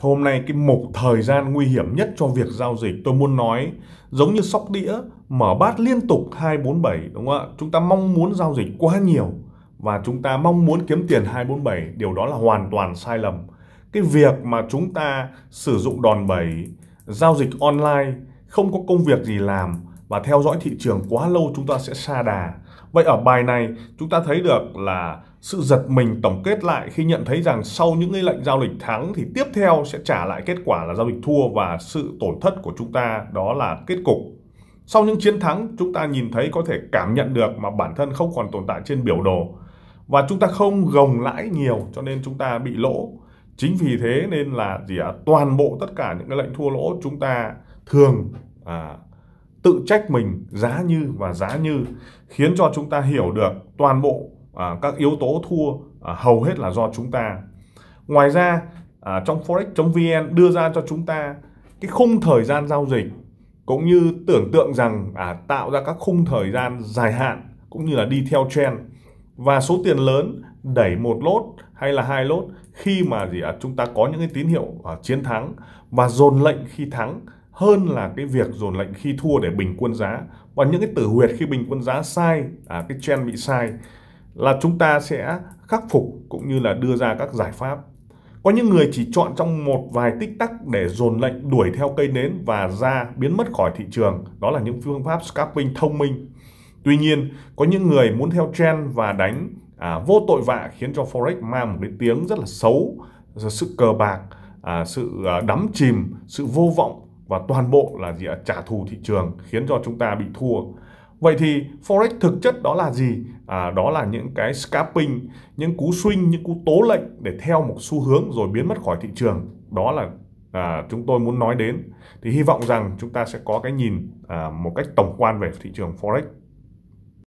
Hôm nay cái mục thời gian nguy hiểm nhất cho việc giao dịch tôi muốn nói giống như sóc đĩa mở bát liên tục 247 đúng không ạ? Chúng ta mong muốn giao dịch quá nhiều và chúng ta mong muốn kiếm tiền 247 điều đó là hoàn toàn sai lầm. Cái việc mà chúng ta sử dụng đòn bẩy giao dịch online không có công việc gì làm và theo dõi thị trường quá lâu chúng ta sẽ xa đà Vậy ở bài này chúng ta thấy được là sự giật mình tổng kết lại khi nhận thấy rằng sau những cái lệnh giao dịch thắng thì tiếp theo sẽ trả lại kết quả là giao dịch thua và sự tổn thất của chúng ta đó là kết cục. Sau những chiến thắng chúng ta nhìn thấy có thể cảm nhận được mà bản thân không còn tồn tại trên biểu đồ và chúng ta không gồng lãi nhiều cho nên chúng ta bị lỗ. Chính vì thế nên là gì ạ? À, toàn bộ tất cả những cái lệnh thua lỗ chúng ta thường à, tự trách mình giá như và giá như khiến cho chúng ta hiểu được toàn bộ à, các yếu tố thua à, hầu hết là do chúng ta ngoài ra à, trong forex.vn đưa ra cho chúng ta cái khung thời gian giao dịch cũng như tưởng tượng rằng à, tạo ra các khung thời gian dài hạn cũng như là đi theo trend và số tiền lớn đẩy một lốt hay là hai lốt khi mà gì à, chúng ta có những cái tín hiệu à, chiến thắng và dồn lệnh khi thắng hơn là cái việc dồn lệnh khi thua để bình quân giá và những cái tử huyệt khi bình quân giá sai à, cái trend bị sai là chúng ta sẽ khắc phục cũng như là đưa ra các giải pháp có những người chỉ chọn trong một vài tích tắc để dồn lệnh đuổi theo cây nến và ra biến mất khỏi thị trường đó là những phương pháp scalping thông minh tuy nhiên có những người muốn theo trend và đánh à, vô tội vạ khiến cho forex mang một cái tiếng rất là xấu sự cờ bạc à, sự à, đắm chìm sự vô vọng và toàn bộ là gì ạ trả thù thị trường khiến cho chúng ta bị thua vậy thì forex thực chất đó là gì à, đó là những cái scalping những cú swing những cú tố lệnh để theo một xu hướng rồi biến mất khỏi thị trường đó là à, chúng tôi muốn nói đến thì hy vọng rằng chúng ta sẽ có cái nhìn à, một cách tổng quan về thị trường forex